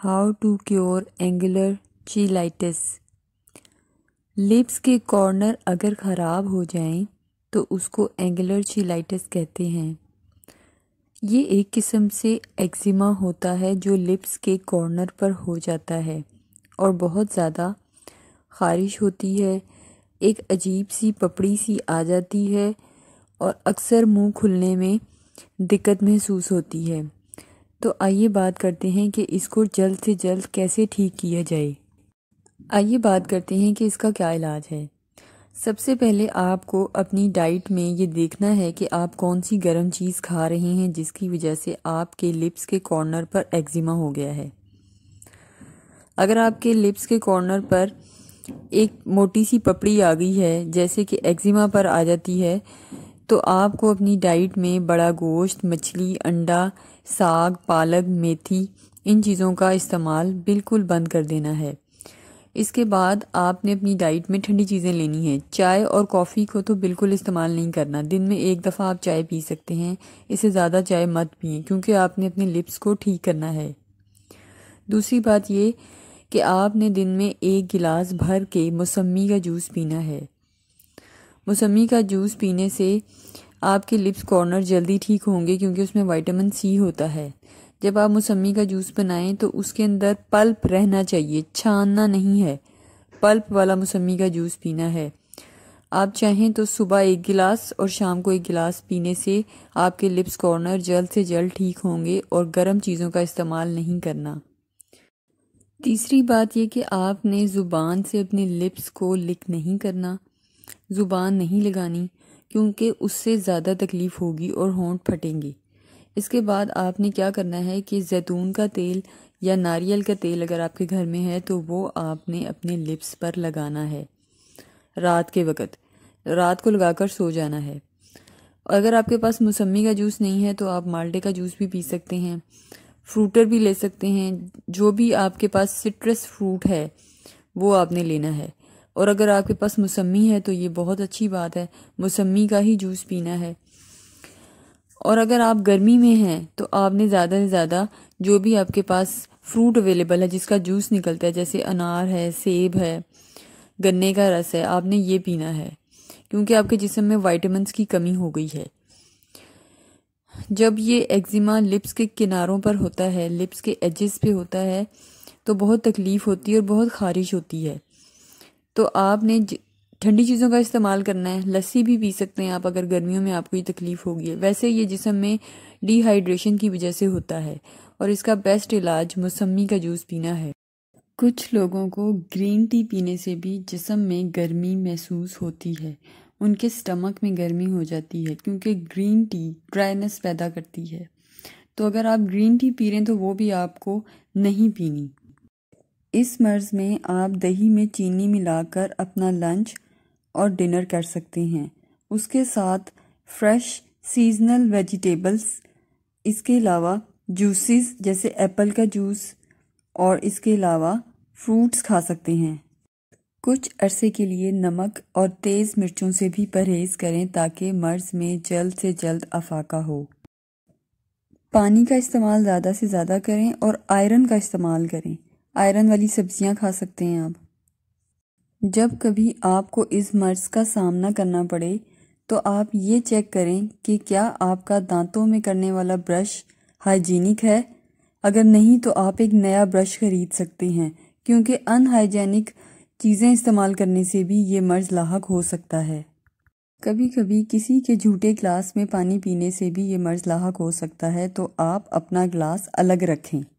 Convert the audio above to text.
how to cure angular cheilitis lips के corner अगर ख़राब हो जाएं तो उसको एंगुलर चीलाइटिस कहते हैं ये एक किस्म से एक्जिमा होता है जो लिप्स के कॉर्नर पर हो जाता है और बहुत ज़्यादा ख़ारिश होती है एक अजीब सी पपड़ी सी आ जाती है और अक्सर मुंह खुलने में दिक्कत महसूस होती है तो आइए बात करते हैं कि इसको जल्द से जल्द कैसे ठीक किया जाए आइए बात करते हैं कि इसका क्या इलाज है सबसे पहले आपको अपनी डाइट में ये देखना है कि आप कौन सी गर्म चीज़ खा रहे हैं जिसकी वजह से आपके लिप्स के कॉर्नर पर एक्जिमा हो गया है अगर आपके लिप्स के कॉर्नर पर एक मोटी सी पपड़ी आ गई है जैसे कि एक्जिमा पर आ जाती है तो आपको अपनी डाइट में बड़ा गोश्त मछली अंडा साग पालक मेथी इन चीज़ों का इस्तेमाल बिल्कुल बंद कर देना है इसके बाद आपने अपनी डाइट में ठंडी चीज़ें लेनी है चाय और कॉफ़ी को तो बिल्कुल इस्तेमाल नहीं करना दिन में एक दफ़ा आप चाय पी सकते हैं इसे ज़्यादा चाय मत पिए क्योंकि आपने अपने लिप्स को ठीक करना है दूसरी बात ये कि आपने दिन में एक गिलास भर के मौसमी का जूस पीना है मौसमी का जूस पीने से आपके लिप्स कॉर्नर जल्दी ठीक होंगे क्योंकि उसमें वाइटामिन सी होता है जब आप मौसमी का जूस बनाएं तो उसके अंदर पल्प रहना चाहिए छानना नहीं है पल्प वाला मौसमी का जूस पीना है आप चाहें तो सुबह एक गिलास और शाम को एक गिलास पीने से आपके लिप्स कॉर्नर जल्द से जल्द ठीक होंगे और गर्म चीज़ों का इस्तेमाल नहीं करना तीसरी बात यह कि आपने ज़ुबान से अपने लिप्स को लिक नहीं करना ज़ुबान नहीं लगानी क्योंकि उससे ज़्यादा तकलीफ़ होगी और होंठ फटेंगे इसके बाद आपने क्या करना है कि जैतून का तेल या नारियल का तेल अगर आपके घर में है तो वो आपने अपने लिप्स पर लगाना है रात के वक़्त रात को लगाकर सो जाना है अगर आपके पास मौसमी का जूस नहीं है तो आप माल्टे का जूस भी पी सकते हैं फ्रूटर भी ले सकते हैं जो भी आपके पास सिट्रस फ्रूट है वो आपने लेना है और अगर आपके पास मौसमी है तो ये बहुत अच्छी बात है मौसमी का ही जूस पीना है और अगर आप गर्मी में हैं तो आपने ज़्यादा से ज़्यादा जो भी आपके पास फ्रूट अवेलेबल है जिसका जूस निकलता है जैसे अनार है सेब है गन्ने का रस है आपने ये पीना है क्योंकि आपके जिसम में वाइटमिनस की कमी हो गई है जब ये एक्जिमा लिप्स के किनारों पर होता है लिप्स के एजेस पे होता है तो बहुत तकलीफ़ होती है और बहुत खारिश होती है तो आपने ठंडी चीज़ों का इस्तेमाल करना है लस्सी भी पी सकते हैं आप अगर गर्मियों में आपको ये तकलीफ़ होगी वैसे ये जिसम में डिहाइड्रेशन की वजह से होता है और इसका बेस्ट इलाज मौसमी का जूस पीना है कुछ लोगों को ग्रीन टी पीने से भी जिसम में गर्मी महसूस होती है उनके स्टमक में गर्मी हो जाती है क्योंकि ग्रीन टी ड्राइनेस पैदा करती है तो अगर आप ग्रीन टी पी रहे हैं तो वो भी आपको नहीं पीनी इस मर्ज़ में आप दही में चीनी मिलाकर अपना लंच और डिनर कर सकते हैं उसके साथ फ्रेश सीजनल वेजिटेबल्स इसके अलावा जूसेस जैसे एप्पल का जूस और इसके अलावा फ्रूट्स खा सकते हैं कुछ अरसे के लिए नमक और तेज़ मिर्चों से भी परहेज़ करें ताकि मर्ज़ में जल्द से जल्द अफाका हो पानी का इस्तेमाल ज़्यादा से ज़्यादा करें और आयरन का इस्तेमाल करें आयरन वाली सब्जियां खा सकते हैं आप जब कभी आपको इस मर्ज का सामना करना पड़े तो आप ये चेक करें कि क्या आपका दांतों में करने वाला ब्रश हाइजीनिक है अगर नहीं तो आप एक नया ब्रश खरीद सकते हैं क्योंकि अनहाइजेनिक चीज़ें इस्तेमाल करने से भी ये मर्ज लाक हो सकता है कभी कभी किसी के झूठे ग्लास में पानी पीने से भी ये मर्ज लाक हो सकता है तो आप अपना ग्लास अलग रखें